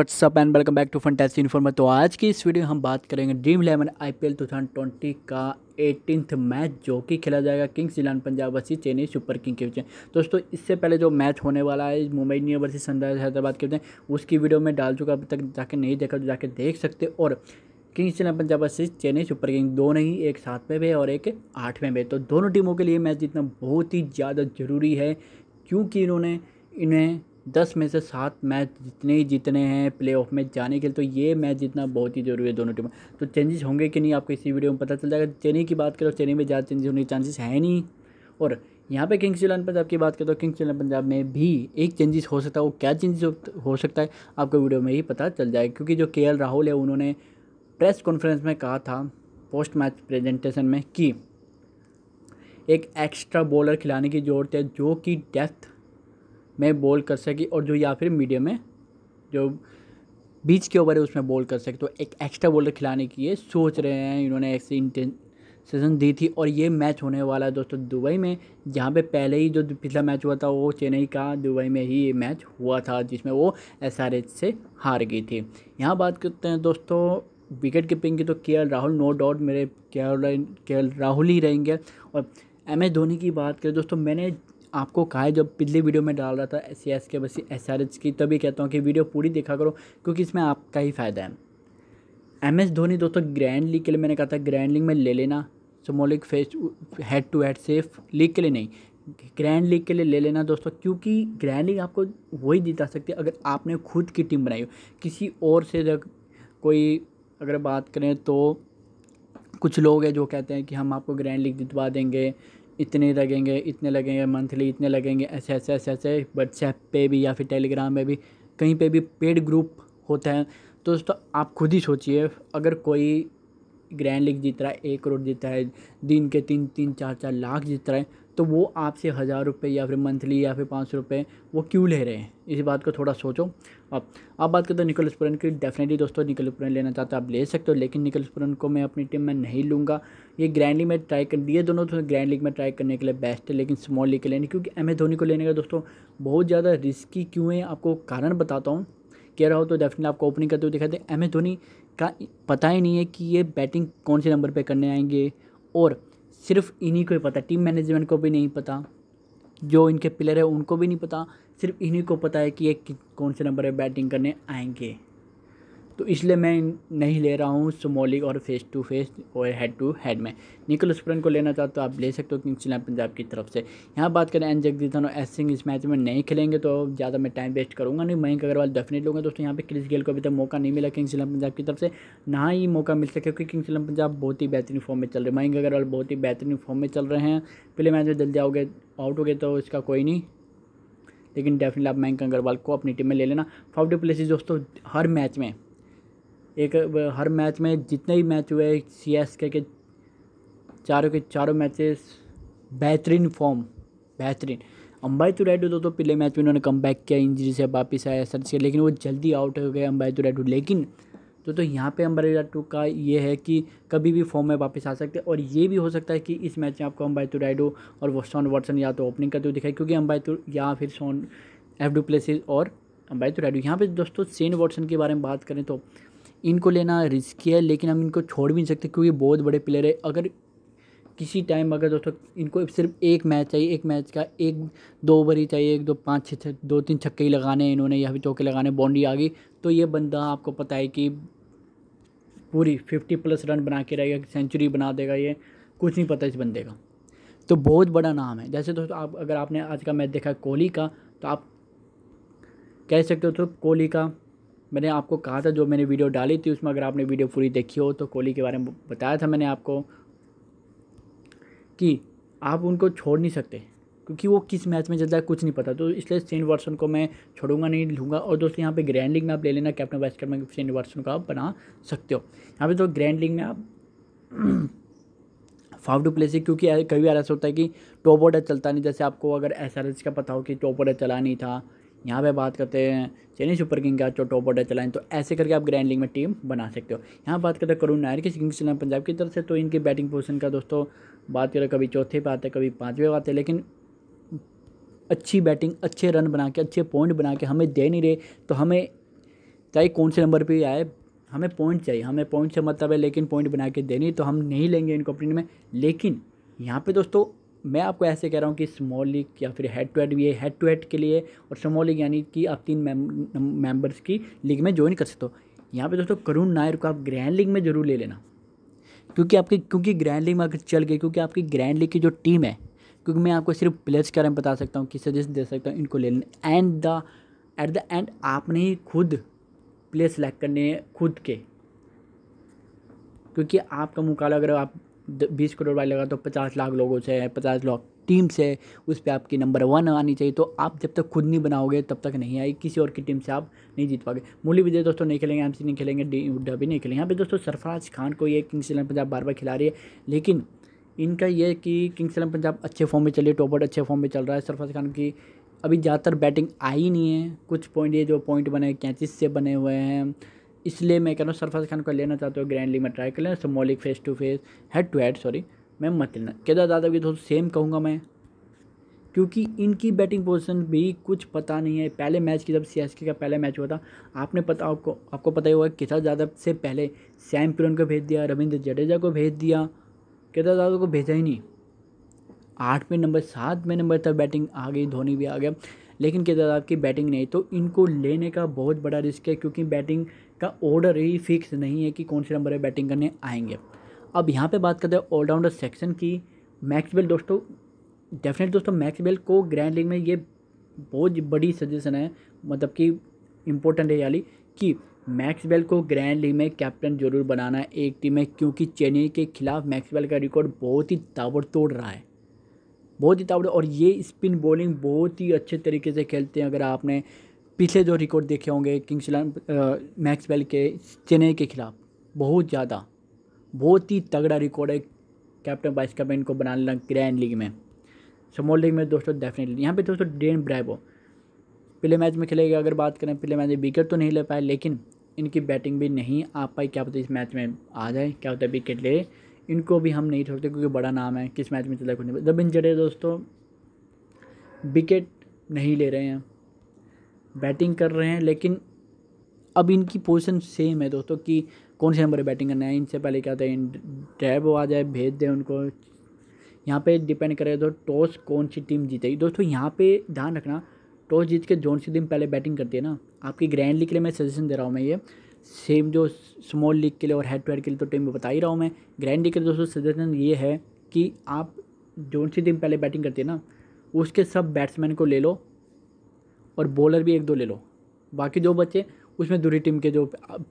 WhatsApp and welcome back to Fantasy Informer तो आज की इस वीडियो में हम बात करेंगे Dream Eleven I P L two thousand twenty का एटीनथ मैच जो कि खेला जाएगा किंग्स इलेवन पंजाब वर्सी चेन्नई सुपर किंग के बीच दोस्तों इससे पहले जो मैच होने वाला है Mumbai Indian versus Sunrise Hyderabad के बीच उसकी वीडियो में डाल चुका अब तक जाके नहीं देखा तो जाके देख सकते और किंग्स इलेवन पंजाब वर्सी चेन्नई सुपर किंग दोनों ही एक सातवें में और एक आठवें में तो दोनों टीमों के लिए मैच जीतना बहुत ही ज़्यादा ज़रूरी है क्योंकि इन्होंने इन्हें दस में से सात मैच जितने ही जीतने हैं प्ले ऑफ में जाने के लिए तो ये मैच जीतना बहुत ही जरूरी है दोनों टीमों तो चेंजेस होंगे कि नहीं आपको इसी वीडियो में पता चल जाएगा चेन्नई की बात करें चेन्नई में ज़्यादा चेंजेस होने के चांसेस है नहीं और यहाँ पे किंग्स इलेवन पंजाब की बात करें तो किंग्स इलेवन पंजाब में भी एक चेंजेस हो सकता है वो क्या चेंजेस हो सकता है आपको वीडियो में ही पता चल जाएगा क्योंकि जो के राहुल है उन्होंने प्रेस कॉन्फ्रेंस में कहा था पोस्ट मैच प्रेजेंटेशन में कि एक एक्स्ट्रा बॉलर खिलाने की जरूरत है जो कि डेप्थ में बॉल कर सके और जो या फिर मीडियम में जो बीच के ओवर है उसमें बॉल कर सके तो एक एक्स्ट्रा बॉलर खिलाने की ये सोच रहे हैं इन्होंने ऐसी इंटेंसेशन दी थी और ये मैच होने वाला है दोस्तों दुबई में जहाँ पे पहले ही जो पिछला मैच हुआ था वो चेन्नई का दुबई में ही ये मैच हुआ था जिसमें वो एस से हार गई थी यहाँ बात करते हैं दोस्तों विकेट कीपिंग की तो के राहुल नो डाउट मेरे के राहुल ही रहेंगे और एम एस धोनी की बात करें दोस्तों मैंने आपको कहा है जब पिछली वीडियो में डाल रहा था सी एस के बस एस आर एच की तभी कहता हूँ कि वीडियो पूरी देखा करो क्योंकि इसमें आपका ही फ़ायदा है एम एस धोनी दोस्तों ग्रैंड लीग के लिए मैंने कहा था ग्रैंड लीग में ले लेना small league face head to head safe league के लिए नहीं ग्रैंड लीग के लिए ले लेना दोस्तों क्योंकि ग्रैंड लीग आपको वही जिता सकती है अगर आपने खुद की टीम बनाई हो किसी और से जब कोई अगर बात करें तो कुछ लोग हैं जो कहते हैं कि हम आपको ग्रैंड लीग जितवा देंगे इतने लगेंगे इतने लगेंगे मंथली इतने लगेंगे ऐसे ऐसे ऐसे ऐसे व्हाट्सएप पे भी या फिर टेलीग्राम में भी कहीं पे भी पेड ग्रुप होता है तो दोस्तों आप खुद ही सोचिए अगर कोई ग्रैंड लीग जीत रहा है एक करोड़ जीत रहा है दिन के तीन तीन चार चार लाख जीत रहा है तो वो आपसे हज़ार रुपये या फिर मंथली या फिर पाँच सौ रुपये वो क्यों ले रहे हैं इसी बात को थोड़ा सोचो अब आप बात करते हो निकल स्पुरन की डेफिनेटली दोस्तों निकल स्पुरन लेना चाहते हो आप ले सकते हो लेकिन निकल स्पुरन को मैं अपनी टीम में नहीं लूँगा ये ग्रैंड लीग में ट्राई कर ये दोनों तो ग्रैंड लीग में ट्राई करने के लिए बेस्ट है लेकिन स्मॉल लीग के लेने क्योंकि एम एस धोनी को लेने का दोस्तों बहुत ज़्यादा रिस्की क्यों है आपको कारण बताता हूँ कह रहा हो तो डेफिनेटली आपको ओपनिंग करते हुए दिखाते एम एस धोनी का पता ही नहीं है कि ये बैटिंग कौन से नंबर पर करने आएंगे और सिर्फ इन्हीं को ही पता टीम मैनेजमेंट को भी नहीं पता जो इनके प्लेयर है उनको भी नहीं पता सिर्फ इन्हीं को पता है कि ये कौन से नंबर पर बैटिंग करने आएंगे तो इसलिए मैं नहीं ले रहा हूँ सुमोलिक और फेस टू फेस और हेड टू हेड में निकल स्प्रन को लेना चाहते तो आप ले सकते हो किंग्स इलेवन पंजाब की तरफ से यहाँ बात करें एन जगदीशन और एस सिंह इस मैच में नहीं खेलेंगे तो ज़्यादा मैं टाइम वेस्ट करूँगा नहीं मयंक अग्रवाल डेफिनेट लूँगा दोस्तों यहाँ पर क्रिस गेल को अभी तक मौका नहीं मिला किंग्स इलेवन पंजाब की तरफ से ना ही मौका मिल सके क्योंकि किंग्स इलेवन पंजाब बहुत ही बेहतरीन फॉर्म में चल रहे मयंक अग्रवाल बहुत ही बेहतरीन फॉर्म में चल रहे हैं पहले मैच में जल्दी आओगे आउट हो गए तो इसका कोई नहीं लेकिन डेफिनेटली आप मयंक अग्रवाल को अपनी टीम में ले लेना फाउटी प्लेसिस दोस्तों हर मैच में एक हर मैच में जितने भी मैच हुए सी एस के के चारों के चारों मैचेस बेहतरीन फॉर्म बेहतरीन अम्बाई तो रेडू तो, पिछले मैच में उन्होंने कम बैक किया इंजरी से वापस आया सर से लेकिन वो जल्दी आउट हो गए अम्बाई तो रेडू लेकिन तो तो यहाँ पे अम्बाई रेडू का ये है कि कभी भी फॉर्म में वापस आ सकते हैं और ये भी हो सकता है कि इस मैच में आपको अम्बाई तो राइडू और वो शॉन वाटसन या तो ओपनिंग करते हुए दिखाई क्योंकि अम्बाई तो या फिर सोन एफ डू प्लेसिस और अम्बाई तो रेडू यहाँ पर दोस्तों सेन वाटसन के बारे में बात करें तो इनको लेना रिस्की है लेकिन हम इनको छोड़ भी नहीं सकते क्योंकि बहुत बड़े प्लेयर है अगर किसी टाइम अगर दोस्तों इनको सिर्फ एक मैच चाहिए एक मैच का एक दो ओवर ही चाहिए एक दो पाँच छः दो तीन छक्के ही लगाने इन्होंने या फिर चौके लगाने बाउंड्री आ गई तो ये बंदा आपको पता है कि पूरी फिफ्टी प्लस रन बना के रहेगा सेंचुरी बना देगा ये कुछ नहीं पता इस बंदे का तो बहुत बड़ा नाम है जैसे दोस्तों आप अगर आपने आज का मैच देखा कोहली का तो आप कह सकते हो तो कोहली का मैंने आपको कहा था जो मैंने वीडियो डाली थी उसमें अगर आपने वीडियो पूरी देखी हो तो कोहली के बारे में बताया था मैंने आपको कि आप उनको छोड़ नहीं सकते क्योंकि वो किस मैच में चलता है कुछ नहीं पता तो इसलिए सेंट वर्सन को मैं छोड़ूंगा नहीं लूँगा और दोस्तों यहाँ पे ग्रैंड लीग में आप ले लेना कैप्टन वाइस कैप्टन सेंट वर्सन को आप बना सकते हो यहाँ पे तो ग्रैंड लीग में आप फाव टू प्लेसिंग क्योंकि कई बार ऐसा होता है कि टॉप ऑर्डर चलता नहीं जैसे आपको अगर एस का पता हो कि टॉप ऑर्डर चला नहीं था यहाँ पे बात करते हैं चेन्नई सुपर किंग का जो तो टॉप ऑर्डर चलाएं तो ऐसे करके आप ग्रैंड लीग में टीम बना सकते हो यहाँ बात करते हैं करुण नायर की किंग्स इलेवन पंजाब की तरफ से तो इनकी बैटिंग पोजिशन का दोस्तों बात करें कभी चौथे पे आते हैं कभी पाँचवें पे आते हैं लेकिन अच्छी बैटिंग अच्छे रन बना के अच्छे पॉइंट बना के हमें दे नहीं रहे तो हमें चाहे कौन से नंबर पर आए हमें पॉइंट चाहिए हमें पॉइंट से मतलब है लेकिन पॉइंट बना के देनी तो हम नहीं लेंगे इनको अपनी में लेकिन यहाँ पे दोस्तों मैं आपको ऐसे कह रहा हूँ कि स्मॉल लीग या फिर हेड टू हेड भी है हेड टू हेड के लिए और स्मॉल लीग यानी कि आप तीन मेंबर्स की लीग में ज्वाइन कर सकते हो यहाँ पे दोस्तों करुण नायर को आप ग्रैंड लीग में ज़रूर ले लेना क्योंकि आपकी क्योंकि ग्रैंड लीग में अगर चल गए क्योंकि आपकी ग्रैंड लीग की जो टीम है क्योंकि मैं आपको सिर्फ प्लेयर्स के बारे में बता सकता हूँ कि सजेशन दे सकता हूँ इनको ले लेना and the at the end आपने ही खुद प्लेयर सेलेक्ट करने हैं खुद के क्योंकि आपका मुकाबला अगर आप बीस करोड़ वाले लगा तो पचास लाख लोगों से पचास लाख टीम से उस पर आपकी नंबर वन आनी चाहिए तो आप जब तक खुद नहीं बनाओगे तब तक नहीं आई किसी और की टीम से आप नहीं जीत पाओगे मूली विजय दोस्तों नहीं खेलेंगे एमसी नहीं खेलेंगे डी उड्डा भी नहीं खेलेंगे यहाँ पे दोस्तों सरफराज खान को ये किंग्स इलेवन पंजाब बार बार खिला रही है लेकिन इनका ये कि किंग्स इलेवन पंजाब अच्छे फॉर्म में चलिए टॉपर अच्छे फॉर्म में चल रहा है सरफराज खान की अभी ज़्यादातर बैटिंग आई नहीं है कुछ पॉइंट ये जो पॉइंट बने कैचिस से बने हुए हैं इसलिए मैं कह रहा हूँ सरफराज खान को लेना चाहते हो ग्रैंड लीग में ट्राई कर लेना small league face to face head to head sorry मैं मत लेना केदार यादव की दोस्तों सेम कहूँगा मैं क्योंकि इनकी बैटिंग पोजीशन भी कुछ पता नहीं है पहले मैच की जब सी का पहला मैच हुआ था आपने पता आपको आपको पता ही होगा केदार यादव से पहले सैम पिरन को भेज दिया रविंद्र जडेजा को भेज दिया केदार यादव को भेजा ही नहीं आठ में नंबर सात में नंबर तक बैटिंग आ गई धोनी भी आ गया लेकिन केदार यादव की बैटिंग नहीं तो इनको लेने का बहुत बड़ा रिस्क है क्योंकि बैटिंग का ऑर्डर ही फिक्स नहीं है कि कौन से नंबर पर बैटिंग करने आएंगे अब यहाँ पे बात करते हैं ऑलराउंडर सेक्शन की मैक्सवेल दोस्तों डेफिनेट दोस्तों मैक्सवेल को ग्रैंड लीग में ये बहुत बड़ी सजेशन है मतलब कि इम्पोर्टेंट है याली कि मैक्सवेल को ग्रैंड लीग में कैप्टन जरूर बनाना है एक टीम में क्योंकि चेन्नई के खिलाफ मैक्सवेल का रिकॉर्ड बहुत ही ताबड़ तोड़ रहा है बहुत ही ताबड़ और ये स्पिन बॉलिंग बहुत ही अच्छे तरीके से खेलते हैं अगर आपने पिछले जो रिकॉर्ड देखे होंगे किंग्स इलेवन मैक्सवेल के चेन्नई के खिलाफ बहुत ज़्यादा बहुत ही तगड़ा रिकॉर्ड है कैप्टन वाइस कैप्टन को बना लेना ग्रैंड लीग में स्मॉल लीग में दोस्तों डेफिनेटली यहाँ पे दोस्तों डेन ब्रैबो पिछले मैच में खेलेगा अगर बात करें पिछले मैच में विकेट तो नहीं ले पाए लेकिन इनकी बैटिंग भी नहीं आ पाई क्या पता इस मैच में आ जाए क्या होता है विकेट ले इनको भी हम नहीं छोड़ते क्योंकि बड़ा नाम है किस मैच में चला कुछ नहीं इन जड़े दोस्तों विकेट नहीं ले रहे हैं बैटिंग कर रहे हैं लेकिन अब इनकी पोजिशन सेम है दोस्तों कि कौन से नंबर पर बैटिंग करना है इनसे पहले क्या होता है डैब आ जाए भेज दें उनको यहाँ पे डिपेंड करे तो टॉस कौन सी टीम जीतेगी दोस्तों यहाँ पे ध्यान रखना टॉस जीत के जोन सी टीम पहले बैटिंग करती है ना आपकी ग्रैंड लीग के लिए मैं सजेशन दे रहा हूँ मैं ये सेम जो स्मॉल लीग के लिए और हेड टू हेड के लिए तो टीम बता ही रहा हूँ मैं ग्रैंड लीग के दोस्तों सजेशन ये है कि आप जोन सी टीम पहले बैटिंग करती है ना उसके सब बैट्समैन को ले लो और बॉलर भी एक दो ले लो बाकी जो बचे उसमें दूरी टीम के जो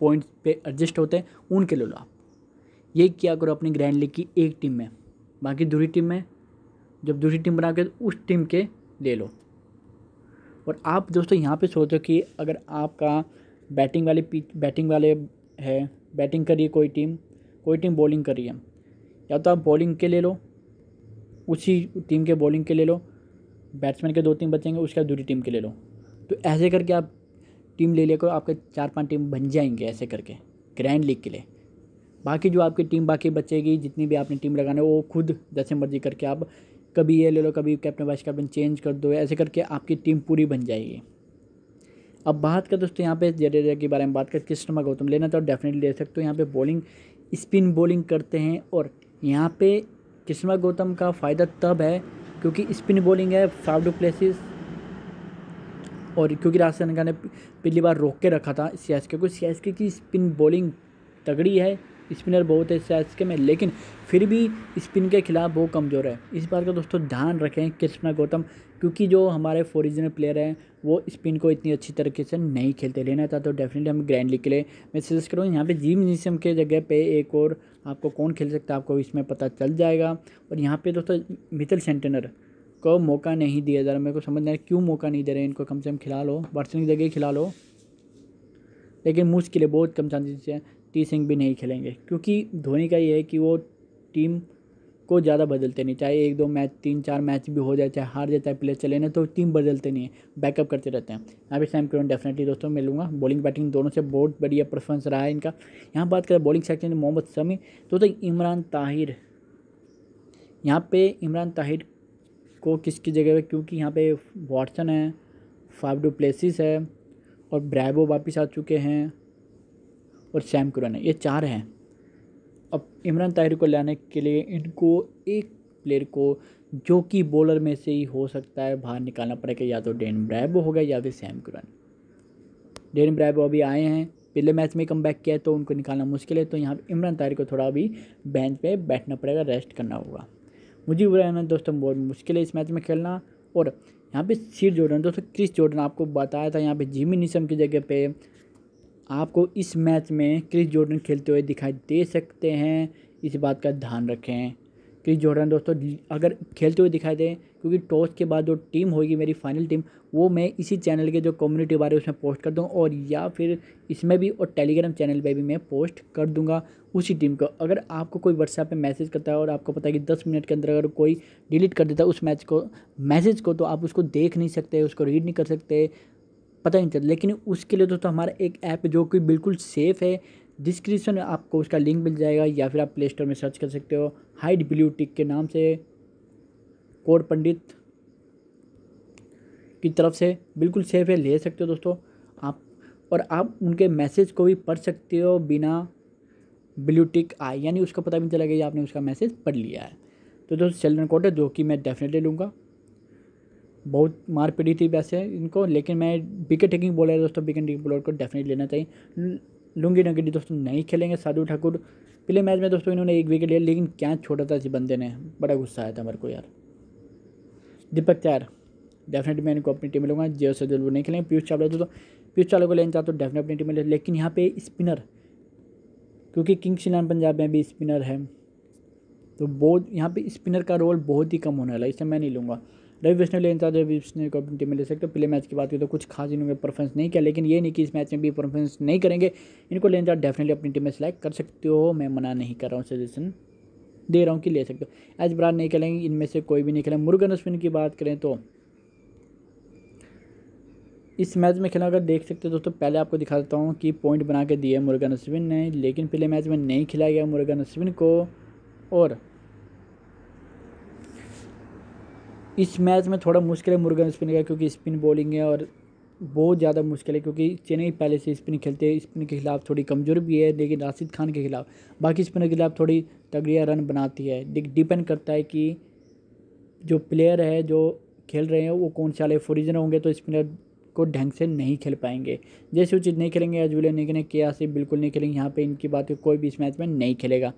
पॉइंट्स पे एडजस्ट होते हैं उनके ले लो आप ये क्या करो अपनी ग्रैंड लीग की एक टीम में बाकी दूरी टीम में जब दूसरी टीम बना के तो उस टीम के ले लो और आप दोस्तों यहाँ पे सोचो कि अगर आपका बैटिंग वाले बैटिंग वाले है बैटिंग करिए कोई टीम कोई टीम बॉलिंग करिए या तो आप बॉलिंग के ले लो उसी टीम के बॉलिंग के ले लो बैट्समैन के दो तीन बचेंगे उसके बाद दूसरी टीम के ले लो तो ऐसे करके आप टीम ले लिया करो आपके चार पांच टीम बन जाएंगे ऐसे करके ग्रैंड लीग के लिए बाकी जो आपकी टीम बाकी बचेगी जितनी भी आपने टीम लगाने वो खुद जैसे मर्जी करके आप कभी ये ले लो कभी कैप्टन वाइस कैप्टन चेंज कर दो ऐसे करके आपकी टीम पूरी बन जाएगी अब बात कर दोस्तों यहाँ पे जडेजा के बारे में बात कर कृष्ण गौतम लेना तो डेफिनेटली ले सकते हो यहाँ पे बॉलिंग स्पिन बॉलिंग करते हैं और यहाँ पे किस्मत गौतम का फ़ायदा तब है क्योंकि स्पिन बॉलिंग है फाइव डू प्लेसिस और क्योंकि राजस्थान का ने पिछली बार रोक के रखा था सी एस के को सी एस के की स्पिन बॉलिंग तगड़ी है स्पिनर बहुत है सी के में लेकिन फिर भी स्पिन के खिलाफ वो कमज़ोर है इस बार का दोस्तों ध्यान रखें कृष्णा गौतम क्योंकि जो हमारे फोरिजनल प्लेयर हैं वो स्पिन को इतनी अच्छी तरीके से नहीं खेलते लेना था तो डेफिनेटली हम ग्रैंड लीग के लिए मैं सजेस्ट करूँगा यहाँ पे जिम जिसम के जगह पे एक और आपको कौन खेल सकता है आपको इसमें पता चल जाएगा और यहाँ पे दोस्तों मितल सेंटेनर को मौका नहीं दिया जा रहा मेरे को समझ नहीं क्यों मौका नहीं दे रहे इनको कम से कम खिला लो बर्सन की जगह खिला लो लेकिन मुश्किल है बहुत कम चांसेस है टी सिंह भी नहीं खेलेंगे क्योंकि धोनी का ये है कि वो टीम को ज़्यादा बदलते नहीं चाहे एक दो मैच तीन चार मैच भी हो जाए चाहे हार जाए चाहे प्लेयर चले ना तो टीम बदलते नहीं है बैकअप करते रहते हैं यहाँ पे सैम क्रोन डेफिनेटली दोस्तों मैं लूँगा बॉलिंग बैटिंग दोनों से बहुत बढ़िया परफॉर्मेंस रहा है इनका यहाँ बात करें बॉलिंग सेक्शन में मोहम्मद शमी तो, तो इमरान ताहिर यहाँ पे इमरान ताहिर को किसकी जगह पर क्योंकि यहाँ पे वॉटसन है फाइव डू प्लेसिस है और ब्रैबो वापिस आ चुके हैं और सैम क्रोन है ये चार हैं अब इमरान ताहिर को लाने के लिए इनको एक प्लेयर को जो कि बॉलर में से ही हो सकता है बाहर निकालना पड़ेगा या तो डेन ब्रैबो हो गया या फिर सैम कुरन डेन ब्रैबो अभी आए हैं पिछले मैच में कम बैक किया तो उनको निकालना मुश्किल है तो यहाँ इमरान ताहिर को थोड़ा अभी बेंच पर बैठना पड़ेगा रेस्ट करना होगा मुझे बुरा दोस्तों बहुत मुश्किल है इस मैच में खेलना और यहाँ पे सिर जोड़ना दोस्तों क्रिस जोड़ना आपको बताया था यहाँ पे जिमी निशम की जगह पे आपको इस मैच में क्रिस जॉर्डन खेलते हुए दिखाई दे सकते हैं इस बात का ध्यान रखें क्रिस जॉर्डन दोस्तों अगर खेलते हुए दिखाई दें क्योंकि टॉस के बाद जो टीम होगी मेरी फाइनल टीम वो मैं इसी चैनल के जो कम्युनिटी बारे उसमें पोस्ट कर दूँ और या फिर इसमें भी और टेलीग्राम चैनल पर भी मैं पोस्ट कर दूँगा उसी टीम को अगर आपको कोई व्हाट्सएप पे मैसेज करता है और आपको पता है कि दस मिनट के अंदर अगर कोई डिलीट कर देता है उस मैच को मैसेज को तो आप उसको देख नहीं सकते उसको रीड नहीं कर सकते पता नहीं चलता लेकिन उसके लिए दोस्तों हमारा एक ऐप जो कि बिल्कुल सेफ़ है डिस्क्रिप्शन में आपको उसका लिंक मिल जाएगा या फिर आप प्ले स्टोर में सर्च कर सकते हो हाइड ब्लू टिक के नाम से कोड पंडित की तरफ से बिल्कुल सेफ़ है ले सकते हो दोस्तों आप और आप उनके मैसेज को भी पढ़ सकते हो बिना ब्लू टिक आए यानी उसका पता भी चला गया आपने उसका मैसेज पढ़ लिया है तो दोस्तों सेल कोड है जो कि मैं डेफिनेटली लूँगा बहुत मार पड़ी थी वैसे इनको लेकिन मैं विकेट टेकिंग बोल बॉलर दोस्तों विकेट टेकिंग बोलर को डेफिनेट लेना चाहिए लुंगी डंगडी दोस्तों नहीं खेलेंगे साधु ठाकुर पिछले मैच में दोस्तों इन्होंने एक विकेट लिया लेकिन क्या छोटा था इस बंदे ने बड़ा गुस्सा आया था मेरे को यार दीपक चार डेफिनेटली मैं इनको अपनी टीम में लूँगा जियो से जरूर नहीं खेलेंगे पीयूष चावला दोस्तों पीयूष चावला को लेना चाहता तो डेफिनेट अपनी टीम में ले लेकिन यहाँ पे स्पिनर क्योंकि किंग्स इलेवन पंजाब में भी स्पिनर है तो बहुत यहाँ पे स्पिनर का रोल बहुत ही कम होने वाला है इसे मैं नहीं लूँगा रवि वैष्णव ने इंतजार रवि वैष्णव को अपनी टीम में ले सकते हो पिछले मैच की बात की तो कुछ खास इन्होंने परफॉर्मेंस नहीं किया लेकिन ये नहीं कि इस मैच में भी परफॉर्मेंस नहीं करेंगे इनको लेनजार डेफिनेटली अपनी टीम में सेलेक्ट कर सकते हो मैं मना नहीं कर रहा हूँ सजेशन दे रहा हूँ कि ले सकते हो एज बरा नहीं खेलेंगे इनमें से कोई भी नहीं खेला मुर्गन अश्विन की बात करें तो इस मैच में खेला अगर देख सकते हो दोस्तों पहले आपको दिखा देता हूँ कि पॉइंट बना के दिए मुर्गन अश्विन ने लेकिन पिछले मैच में नहीं खिलाया गया मुर्गन अश्विन को और इस मैच में थोड़ा मुश्किल है मुर्गन स्पिन का क्योंकि स्पिन बॉलिंग है और बहुत ज़्यादा मुश्किल है क्योंकि चेन्नई पहले से स्पिन खेलते हैं स्पिन के खिलाफ थोड़ी कमज़ोर भी है लेकिन राशिद खान के खिलाफ बाकी स्पिनर के खिलाफ थोड़ी तगड़िया रन बनाती है डिपेंड करता है कि जो प्लेयर है जो खेल रहे हैं वो कौन से वाले फोरिजनर होंगे तो स्पिनर को ढंग से नहीं खेल पाएंगे जैसे वो चीज़ नहीं खेलेंगे अजविले नहीं खेलेंगे के आसिफ बिल्कुल नहीं खेलेंगे यहाँ पे इनकी बात कोई भी इस मैच में नहीं खेलेगा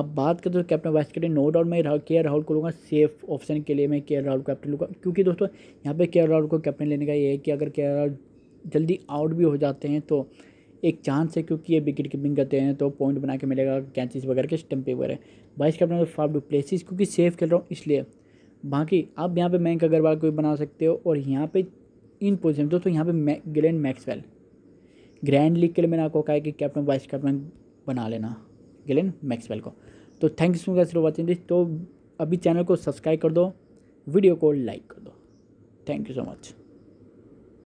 अब बात करते तो captain vice captain no doubt मैं के राहुल को लूँगा सेफ ऑप्शन के लिए मैं के राहुल कैप्टन लूँगा क्योंकि दोस्तों यहाँ पर के राहुल को कैप्टन लेने का ये है कि अगर के राहुल जल्दी आउट भी हो जाते हैं तो एक चांस है क्योंकि ये विकेट कीपिंग करते हैं तो पॉइंट बना के मिलेगा कैचेज वगैरह के स्टम्पिंग वगैरह vice captain Faf du Plessis क्योंकि सेफ खेल रहा हूँ इसलिए बाकी आप यहाँ पे मयंक अग्रवाल को भी बना सकते हो और यहाँ पे इन पोजिशन दोस्तों यहाँ पे मै, ग्लैन मैक्सवेल ग्रैंड लीग के लिए मैंने आपको कहा कि कैप्टन वाइस कैप्टन बना लेना ग्लैन मैक्सवेल को तो thank for guys watching this तो अभी चैनल को सब्सक्राइब कर दो वीडियो को लाइक कर दो थैंक यू सो मच